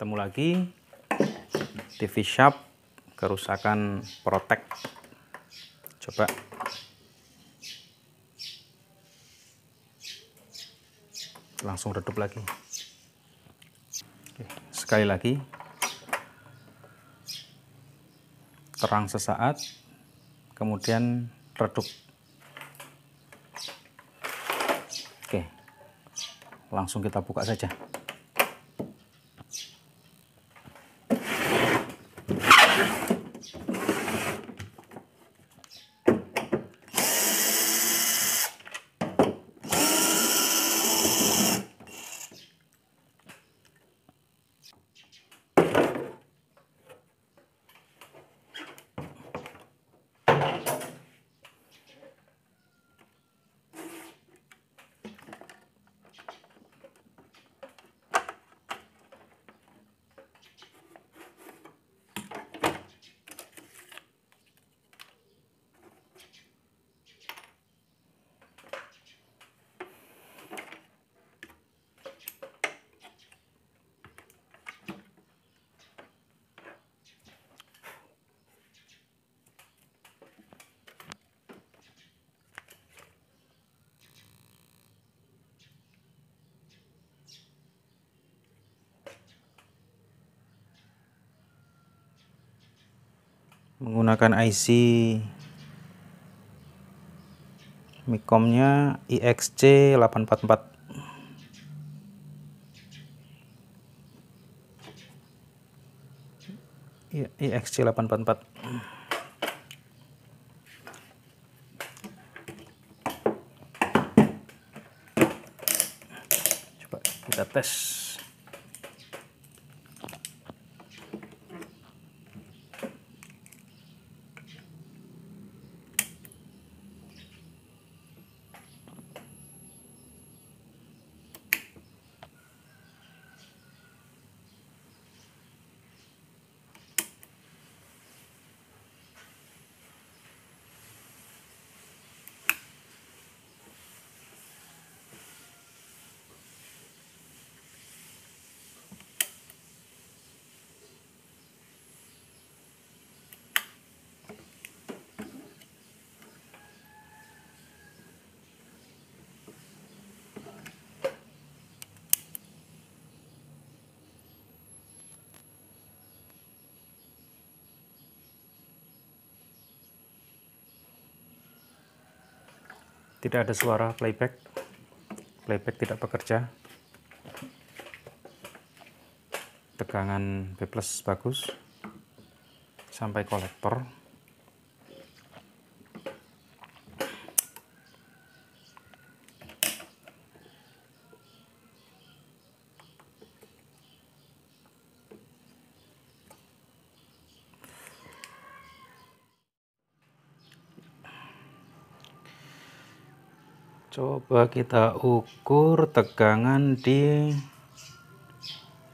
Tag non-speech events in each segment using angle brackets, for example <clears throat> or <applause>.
ketemu lagi TV Sharp kerusakan protek coba langsung redup lagi Oke, sekali lagi terang sesaat kemudian redup Oke langsung kita buka saja menggunakan IC mikomnya IXC 844 IXC 844 coba kita tes tidak ada suara playback playback tidak bekerja tegangan B plus bagus sampai kolektor bahwa kita ukur tegangan di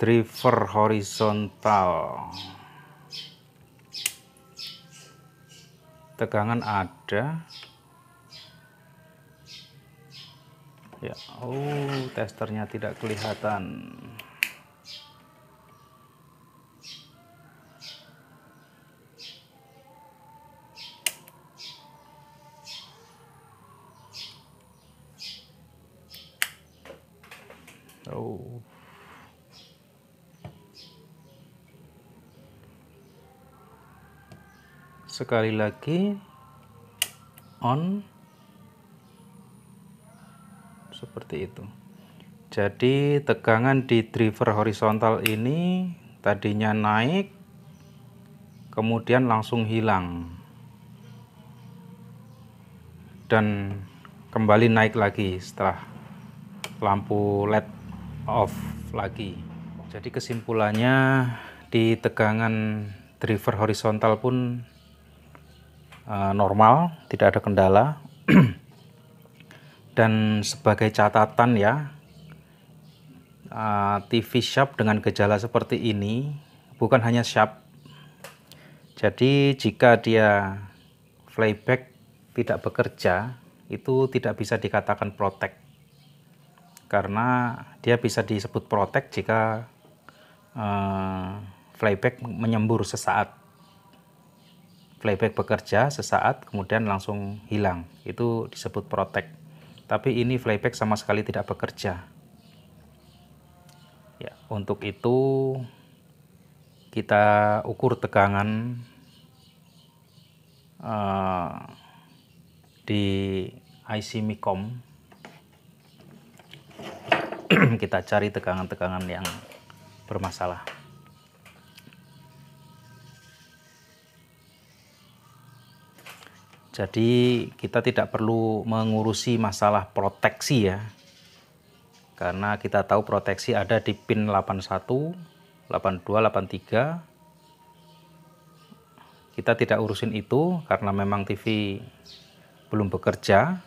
driver horizontal tegangan ada ya oh testernya tidak kelihatan Oh. Sekali lagi on seperti itu. Jadi tegangan di driver horizontal ini tadinya naik kemudian langsung hilang dan kembali naik lagi setelah lampu LED off lagi jadi kesimpulannya di tegangan driver horizontal pun uh, normal tidak ada kendala <clears throat> dan sebagai catatan ya uh, eh, TV Sharp dengan gejala seperti ini bukan hanya Sharp jadi jika dia flyback tidak bekerja itu tidak bisa dikatakan protect karena dia bisa disebut protek jika uh, flyback menyembur sesaat. Flyback bekerja sesaat kemudian langsung hilang. Itu disebut protek Tapi ini flyback sama sekali tidak bekerja. Ya, untuk itu kita ukur tegangan uh, di IC Micom <clears throat> kita cari tegangan-tegangan yang bermasalah jadi kita tidak perlu mengurusi masalah proteksi ya karena kita tahu proteksi ada di pin 81 82 83 kita tidak urusin itu karena memang TV belum bekerja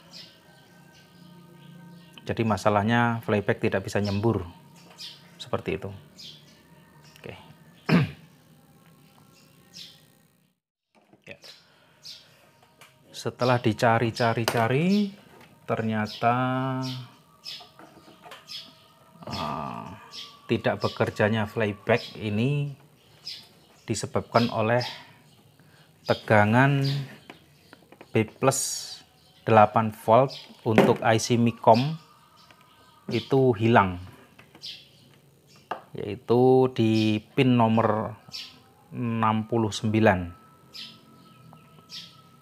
jadi masalahnya flyback tidak bisa nyembur seperti itu. Oke. <clears throat> Ya. Setelah dicari-cari-cari, ternyata uh, tidak bekerjanya flyback ini disebabkan oleh tegangan B plus 8 volt untuk IC MICOM itu hilang yaitu di pin nomor 69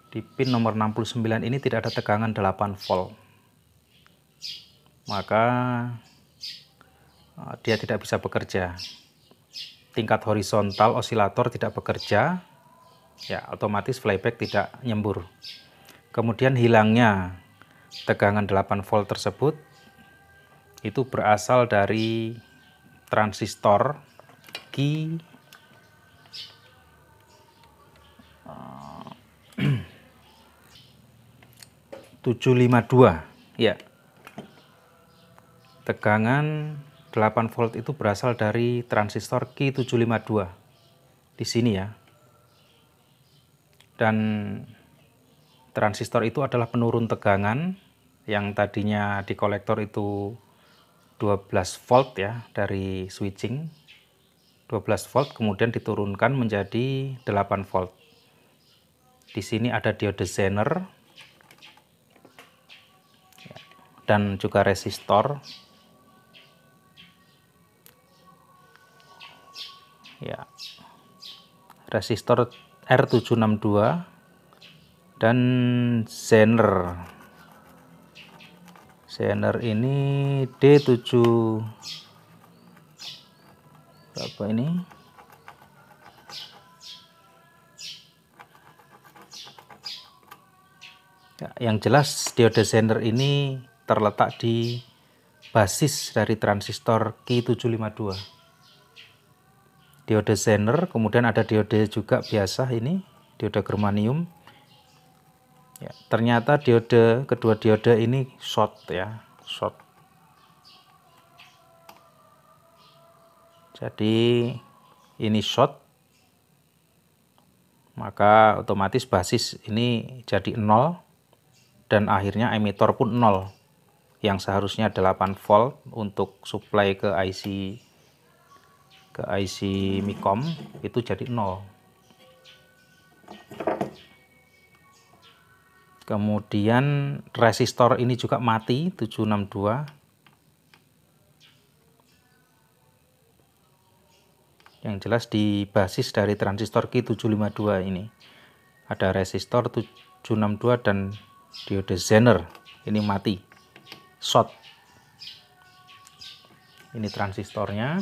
di pin nomor 69 ini tidak ada tegangan 8 volt maka eh, dia tidak bisa bekerja tingkat horizontal osilator tidak bekerja ya otomatis flyback tidak nyembur kemudian hilangnya tegangan 8 volt tersebut itu berasal dari transistor eh, <clears throat> tujuh lima 752 ya tegangan 8 volt itu berasal dari transistor q 752 di sini ya dan transistor itu adalah penurun tegangan yang tadinya di kolektor itu 12 volt ya dari switching 12 volt kemudian diturunkan menjadi 8 volt di sini ada diode zener ya. dan juga resistor ya resistor R762 dan zener Zener ini D7 berapa ini ya, yang jelas diode Zener ini terletak di basis dari transistor Q752 diode Zener kemudian ada diode juga biasa ini diode germanium ya, ternyata diode kedua diode ini short ya short jadi ini short maka otomatis basis ini jadi nol dan akhirnya emitor pun nol yang seharusnya 8 volt untuk supply ke IC ke IC Micom itu jadi nol kemudian resistor ini juga mati 762 yang jelas di basis dari transistor Q752 ini ada resistor 762 dan diode zener ini mati short ini transistornya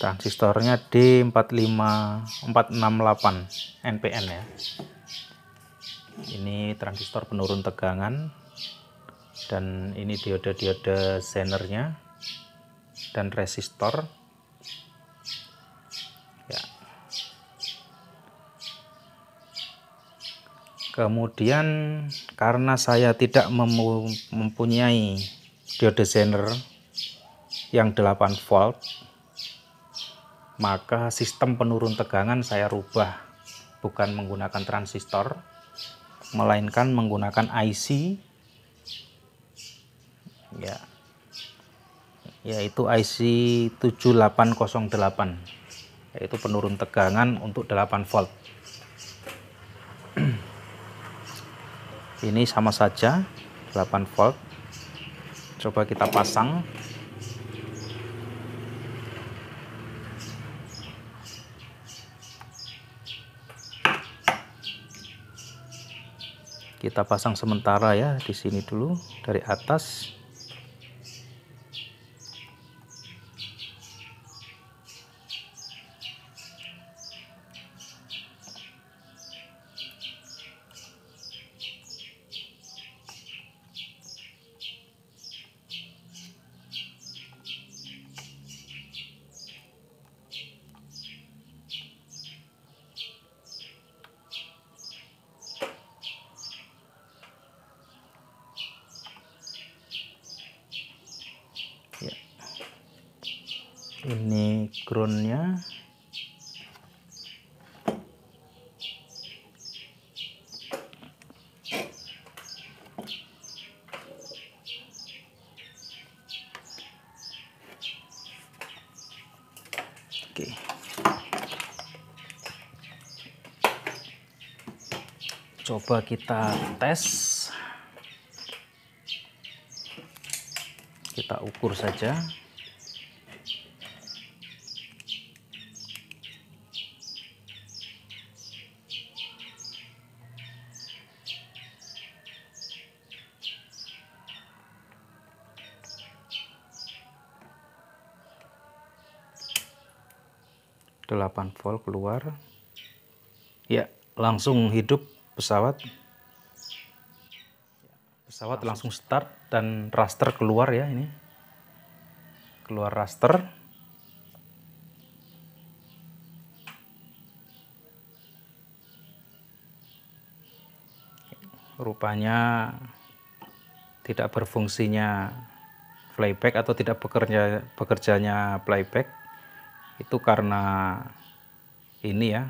transistornya D45468 NPN ya ini transistor penurun tegangan dan ini diode-diode zenernya dan resistor ya kemudian karena saya tidak mempunyai diode zener yang 8 volt maka sistem penurun tegangan saya rubah bukan menggunakan transistor melainkan menggunakan IC ya yaitu IC 7808 yaitu penurun tegangan untuk 8 volt ini sama saja 8 volt coba kita pasang kita pasang sementara ya di sini dulu dari atas ini groundnya Coba kita tes. Kita ukur saja. jempol keluar ya langsung hidup pesawat pesawat langsung start dan raster keluar ya ini keluar raster rupanya tidak berfungsinya playback atau tidak bekerja bekerjanya playback itu karena ini ya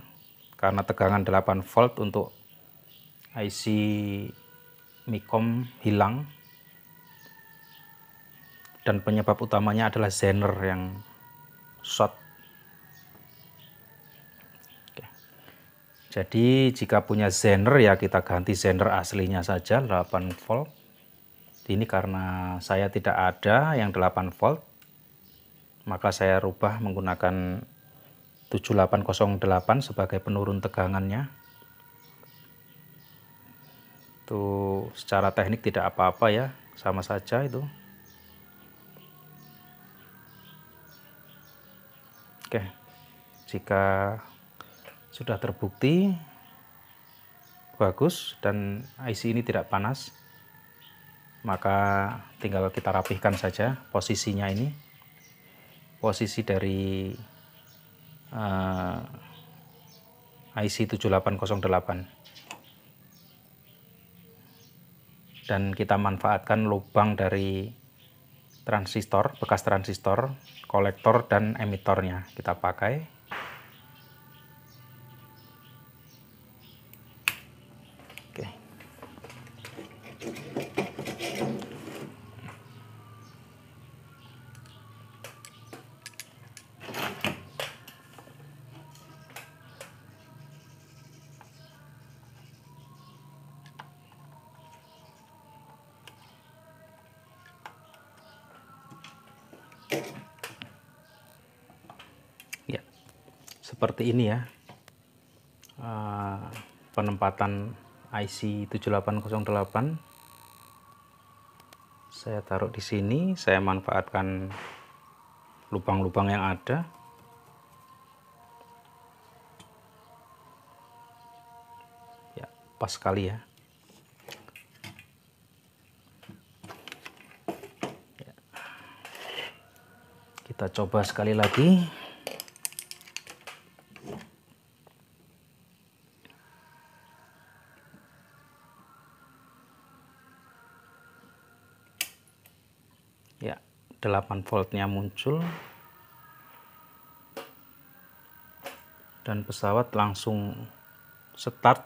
karena tegangan 8 volt untuk IC Micom hilang dan penyebab utamanya adalah zener yang short Oke. jadi jika punya zener ya kita ganti zener aslinya saja 8 volt ini karena saya tidak ada yang 8 volt maka saya rubah menggunakan 7808 sebagai penurun tegangannya itu secara teknik tidak apa-apa ya sama saja itu oke jika sudah terbukti bagus dan IC ini tidak panas maka tinggal kita rapihkan saja posisinya ini posisi dari uh, IC 7808 dan kita manfaatkan lubang dari transistor, bekas transistor, kolektor dan emitornya kita pakai seperti ini ya eh, penempatan IC 7808 saya taruh di sini saya manfaatkan lubang-lubang yang ada ya pas sekali ya, ya. kita coba sekali lagi 8 voltnya muncul dan pesawat langsung start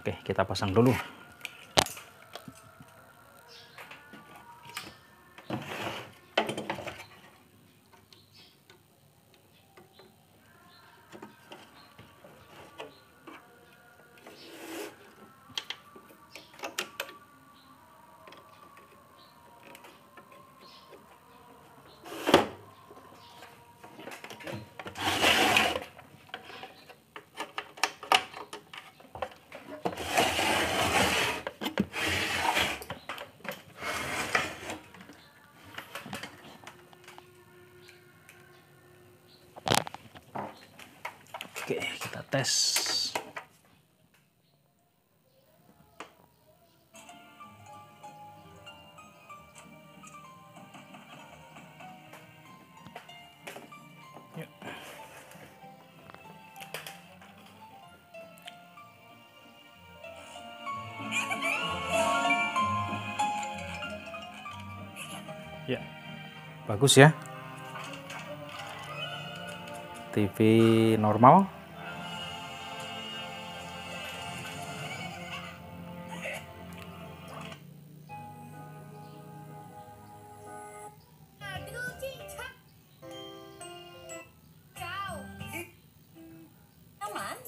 oke kita pasang dulu Oke, kita tes. Ya. Bagus ya. TV normal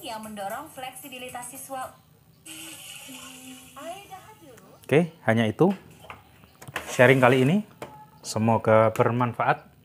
yang mendorong fleksibilitas siswa. Oke, hanya itu sharing kali ini. Semoga bermanfaat.